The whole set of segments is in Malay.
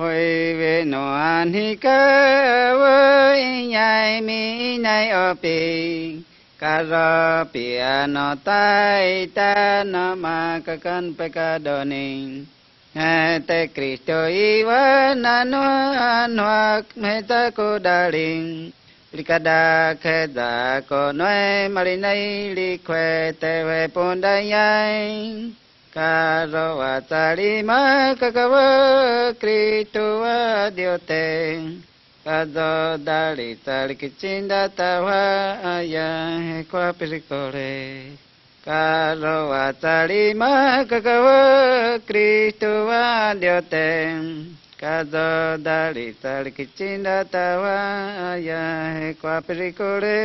Hoi ve no an hi ka wo nhai mi nhai o pi Ka ro pi a no tai ta no ma ka kan pe ka do ni Te Cristo i wa na no an hoak me ta ko da ling Lika da khe da ko noe mari nai li kwe te we pon da nhai Kadawatarima kakawa krituwa diote Kado dali talikicinda tawa ayang hekwa pirikore Kalo atari ma kakawa kristu wa diote Kado dali talikicinda tawa ayang hekwa pirikore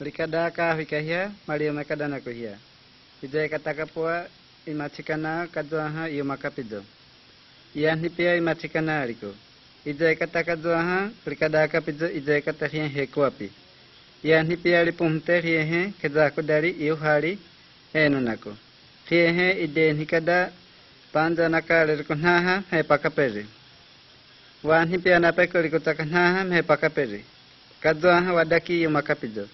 Rikada kah wikahia, maria makadana kuhia. Hijayakatakapoa imachikanao kajoaha iumakapijo. Iyanhipia imachikanaariko. Hijayakatakajoaha rikadakapijo ijayakatahien hekuapi. Iyanhipia ripumte riehe kejahkudari iuhari enunako. Riehe idenhikada panjanakaririkunaha hepakaperi. Waanhipia napekorikutakanaha hepakaperi. Kajoaha wadaki iumakapijo.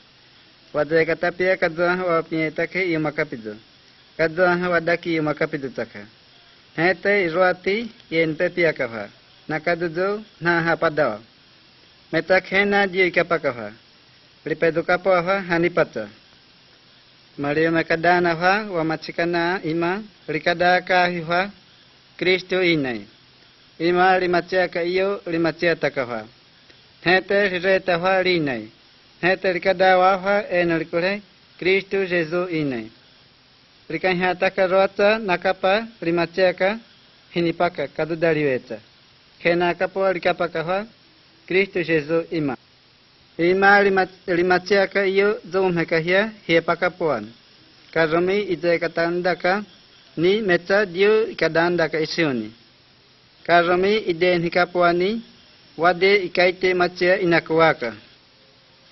wadda ka tapiya ka zan wa piye ta ke yi maka pidu ka zan wadda ki yi maka pidu ta ka hai ta irwati ye nta piya ka fa na ka du na ha padawa me ta ke na ji ka pa ka fa pripedu ka pa fa hani pata Mariam kadana ha wa machikana ima rikada ka hi ha Kristo inai ima limachia ka iyo limachia takafa hete hireta ha rinai Reta rica da o alfa e na ricore, Cristo Jesus inei. Rica em reataca rota na capa primateca, rinipaca, cadu da rieta. Que na capo rica pacava, Cristo Jesus ima. Ima limateca iu zoom recahia, rie pacapuan. Carumi ite catandaca, ni meta diu icadandaca isiuni. Carumi ide nicapuani, wade icaite matia inacuaca. Carumi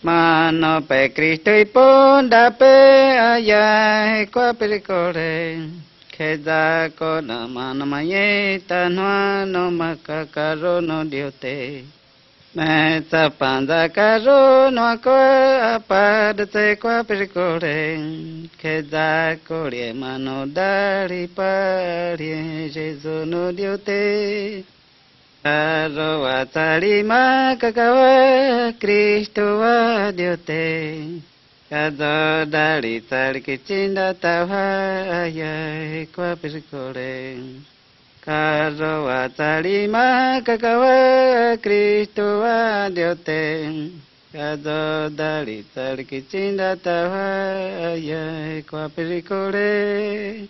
mano pe Cristo y ponda pe allá y cua pericore que da con la mano mayeta no no maca carro no diote me tapanda carro no a cua aparte cua pericore que da con mano dar y pari Jesús no diote Azoatalima kakawa Kristo wa diote Azodalital kicinda tawaya kwa pisikole Kazoatalima kakawa Kristo wa diote Azodalital kicinda tawaya kwa pisikole